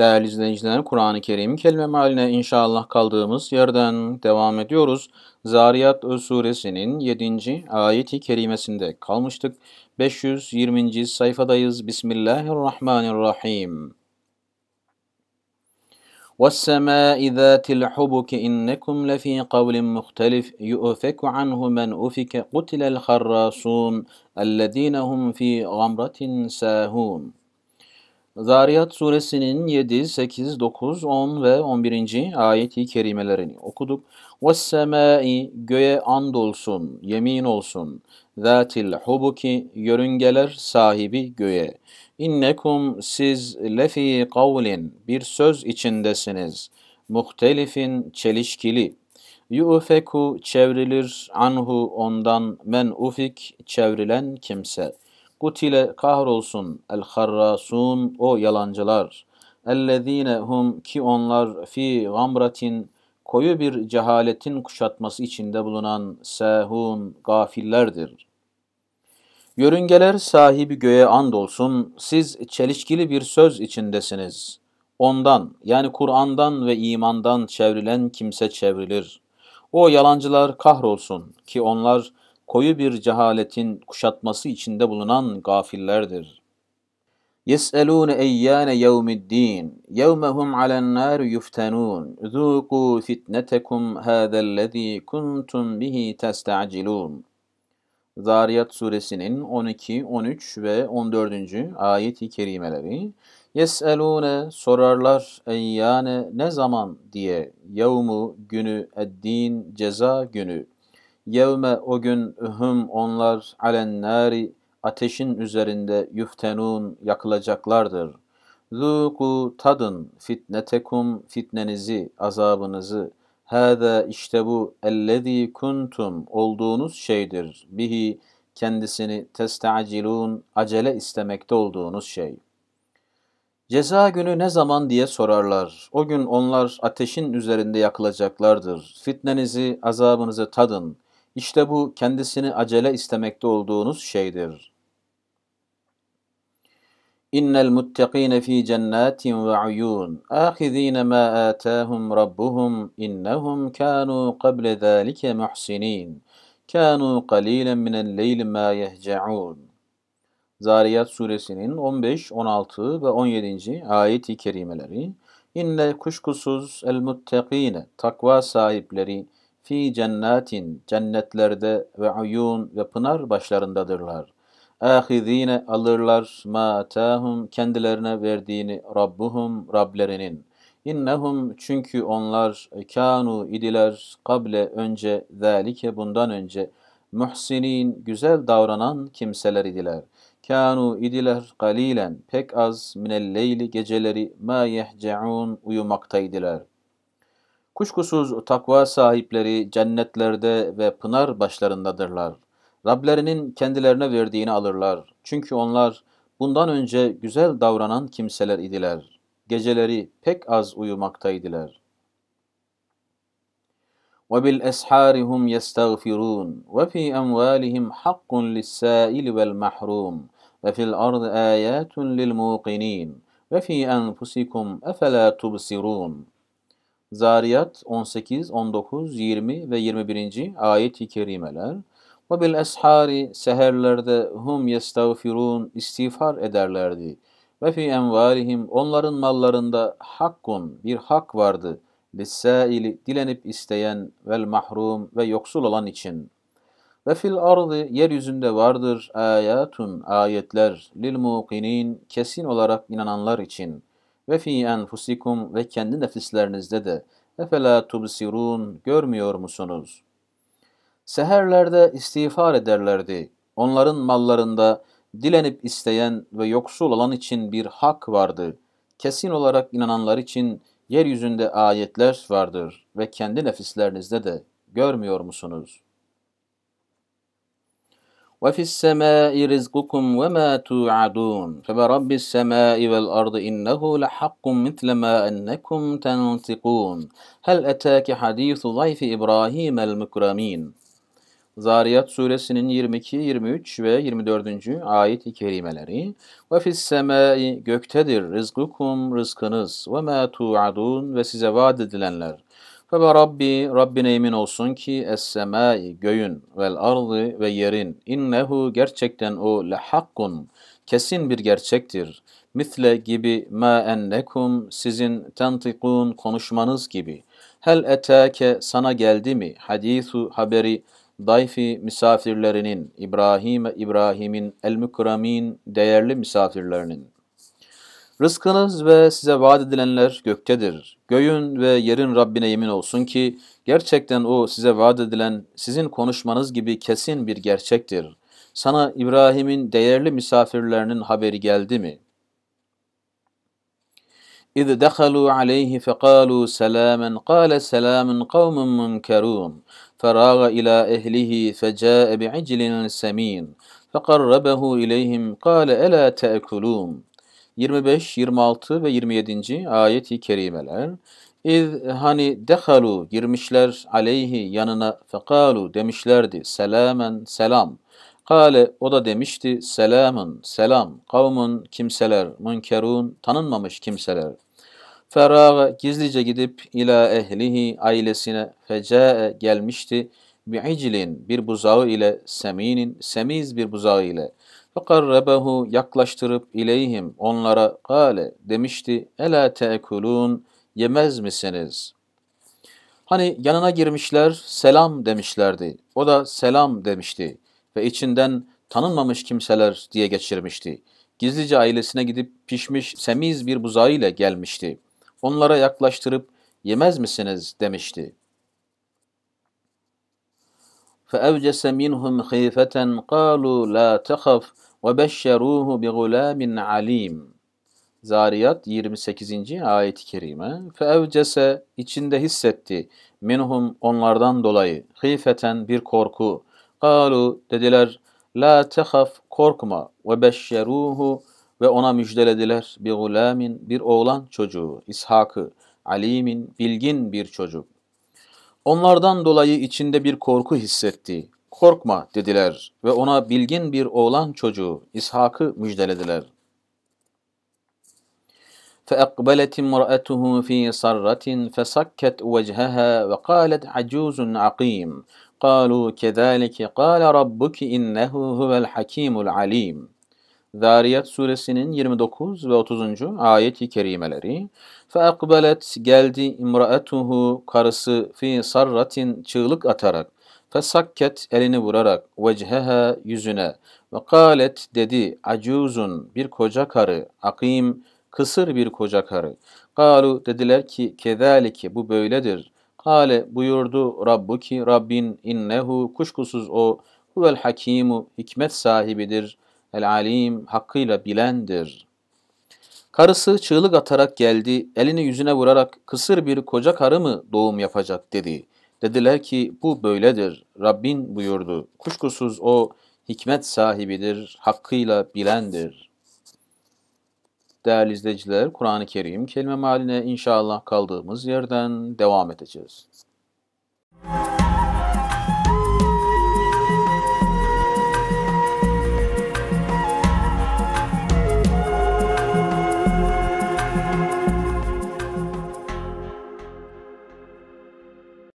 Değerli izleyiciler, Kur'an-ı Kerim kelime mealine inşallah kaldığımız yerden devam ediyoruz. Zariyat Suresinin 7. ayeti kerimesinde kalmıştık. 520. sayfadayız. Bismillahirrahmanirrahim. وَالسَّمَاءِ ذَاتِ الْحُبُكِ إِنَّكُمْ لَفِي قَوْلٍ مُخْتَلِفٍ يُؤْفَكُ عَنْهُ مَنْ أُفِكَ قُتِلَ الْخَرَّاصُونَ الَّذِينَ هُمْ فِي غَمْرَةٍ سَاهُونَ Zariyat suresinin 7, 8, 9, 10 ve 11. ayeti kerimelerini okuduk. وَالسَّمَاءِ göğe and olsun, yemin olsun. ذَاتِ hubuki yörüngeler sahibi göğe. İnnekum siz lefi kavlin bir söz içindesiniz. Muhtelifin çelişkili. Yu'feku çevrilir anhu ondan men ufik çevrilen kimse.'' Kutile kahrolsun el harrasun o yalancılar. Ellezine hum ki onlar fi gamratin koyu bir cehaletin kuşatması içinde bulunan sehun gafillerdir. Yörüngeler sahibi göğe andolsun siz çelişkili bir söz içindesiniz. Ondan yani Kur'an'dan ve imandan çevrilen kimse çevrilir. O yalancılar kahrolsun ki onlar koyu bir cehaletin kuşatması içinde bulunan gafillerdir. يَسْأَلُونَ اَيَّانَ يَوْمِ الدِّينِ يَوْمَهُمْ عَلَى النَّارِ يُفْتَنُونَ ذُوقُوا فِتْنَتَكُمْ هَذَا الَّذ۪ي كُنْتُمْ بِهِ تَسْتَعْجِلُونَ Zariyat suresinin 12, 13 ve 14. ayet-i kerimeleri Yes'elûne sorarlar eyyâne ne zaman diye yevmu günü eddin ceza günü Yevme o gün hüm onlar alen nari ateşin üzerinde yüftenun yakılacaklardır. Zuku tadın fitnetekum fitnenizi, azabınızı. Hâdâ işte bu ellezî kuntum olduğunuz şeydir. Bihi kendisini testacilun acele istemekte olduğunuz şey. Ceza günü ne zaman diye sorarlar. O gün onlar ateşin üzerinde yakılacaklardır. Fitnenizi, azabınızı tadın.'' İşte bu kendisini acele istemekte olduğunuz şeydir. İnnel muttakine fi cennetin ve uyun. Ahizine ma atahum rabbuhum innehum kanu kable zalike muhsinin. Kanu qalilan minel leyl ma yehce'un. Zariyat suresinin 15, 16 ve 17. ayet-i kerimeleri. İnne kuşkusuz el muttakine takva sahipleri fi cennetin cennetlerde ve ayun ve pınar başlarındadırlar. Ahizine alırlar ma tahum kendilerine verdiğini Rabbuhum Rablerinin. İnnehum çünkü onlar kanu idiler kable önce zalike bundan önce muhsinin güzel davranan kimseler idiler. Kanu idiler galilen pek az minelleyli geceleri ma yehceun uyumaktaydılar. Kuşkusuz takva sahipleri cennetlerde ve pınar başlarındadırlar. Rablerinin kendilerine verdiğini alırlar. Çünkü onlar bundan önce güzel davranan kimseler idiler. Geceleri pek az uyumaktaydılar. وَبِالْاَسْحَارِ هُمْ يَسْتَغْفِرُونَ وَفِي أَمْوَالِهِمْ حَقٌّ لِلسَّائِلِ وَالْمَحْرُومِ وَفِي الْأَرْضِ آيَاتٌ لِلْمُوقِنِينَ وَفِي أَنْفُسِكُمْ أَفَلَا تُبْصِرُونَ Zariyat 18, 19, 20 ve 21. ayet-i kerimeler. Ve bil eshari seherlerde hum yestağfirun istiğfar ederlerdi. Ve fi envarihim onların mallarında hakkun bir hak vardı. Lissaili dilenip isteyen vel mahrum ve yoksul olan için. Ve fil ardı yeryüzünde vardır ayatun ayetler lil mukinin kesin olarak inananlar için.'' ve fi enfusikum ve kendi nefislerinizde de efela tubsirun görmüyor musunuz? Seherlerde istiğfar ederlerdi. Onların mallarında dilenip isteyen ve yoksul olan için bir hak vardı. Kesin olarak inananlar için yeryüzünde ayetler vardır ve kendi nefislerinizde de görmüyor musunuz?'' وفي السماء رزقكم وما توعدون فبرب السماء والأرض إنه لحق مثل ما أنكم تنطقون هل أتاك حديث ضيف إبراهيم المكرمين Zariyat suresinin 22, 23 ve 24. ayet-i kerimeleri ve fis semai göktedir rızkukum rızkınız ve ma tuadun ve size vaat edilenler ve Rabbi, Rabbine emin olsun ki es-semai göğün vel ardı ve yerin innehu gerçekten o lehakkun kesin bir gerçektir. Misle gibi ma ennekum sizin tentikun konuşmanız gibi. Hel etake sana geldi mi hadisu haberi dayfi misafirlerinin İbrahim İbrahim'in el-mükramin değerli misafirlerinin Rızkınız ve size vaat edilenler göktedir. Göğün ve yerin Rabbine yemin olsun ki gerçekten o size vaat edilen sizin konuşmanız gibi kesin bir gerçektir. Sana İbrahim'in değerli misafirlerinin haberi geldi mi? اِذْ دَخَلُوا عَلَيْهِ فَقَالُوا سَلَامًا قَالَ سَلَامٌ قَوْمٌ مُنْكَرُونَ فَرَاغَ إِلَى أَهْلِهِ فَجَاءَ بِعِجْلٍ سَمِينٍ فَقَرَّبَهُ إِلَيْهِمْ قَالَ أَلَا تَأْكُلُونَ 25, 26 ve 27. ayeti kerimeler. İz hani dehalu girmişler aleyhi yanına fekalu demişlerdi selamen selam. Kale o da demişti selamın selam kavmun kimseler münkerun tanınmamış kimseler. Feraga gizlice gidip ila ehlihi ailesine fecae gelmişti bi'icilin bir buzağı ile seminin semiz bir buzağı ile فَقَرَّبَهُ yaklaştırıp ileyhim onlara kale demişti ela teekulun yemez misiniz? Hani yanına girmişler selam demişlerdi. O da selam demişti ve içinden tanınmamış kimseler diye geçirmişti. Gizlice ailesine gidip pişmiş semiz bir buzağı ile gelmişti. Onlara yaklaştırıp yemez misiniz demişti. فأوجس منهم خيفة قالوا لا تخف وبشروه بغلام alim. Zariyat 28. ayet-i kerime. Feevcese içinde hissetti. Minhum onlardan dolayı. Hifeten bir korku. Kalu dediler. La tehaf korkma. Ve beşşeruhu ve ona müjdelediler. Bir gulamin bir oğlan çocuğu. İshak'ı. Alimin bilgin bir çocuk. Onlardan dolayı içinde bir korku hissetti. Korkma dediler ve ona bilgin bir oğlan çocuğu İshak'ı müjdelediler. فأقبلت امرأته في صرة فسكت وجهها وقالت عجوز عقيم قالوا كذلك قال ربك إنه هو الحكيم العليم Zariyat suresinin 29 ve 30. ayet-i kerimeleri. Feakbelet geldi imraetuhu karısı fi sarratin çığlık atarak. Fesakket elini vurarak veceheha yüzüne ve kalet dedi acuzun bir koca karı akim kısır bir koca karı. Kalu dediler ki kezalike bu böyledir. Kale buyurdu Rabbu ki Rabbin innehu kuşkusuz o huvel hakimu hikmet sahibidir.'' El-alim hakkıyla bilendir. Karısı çığlık atarak geldi, elini yüzüne vurarak kısır bir koca karı mı doğum yapacak dedi. Dediler ki bu böyledir. Rabbin buyurdu. Kuşkusuz o hikmet sahibidir, hakkıyla bilendir. Değerli izleyiciler, Kur'an-ı Kerim kelime maline inşallah kaldığımız yerden devam edeceğiz. Müzik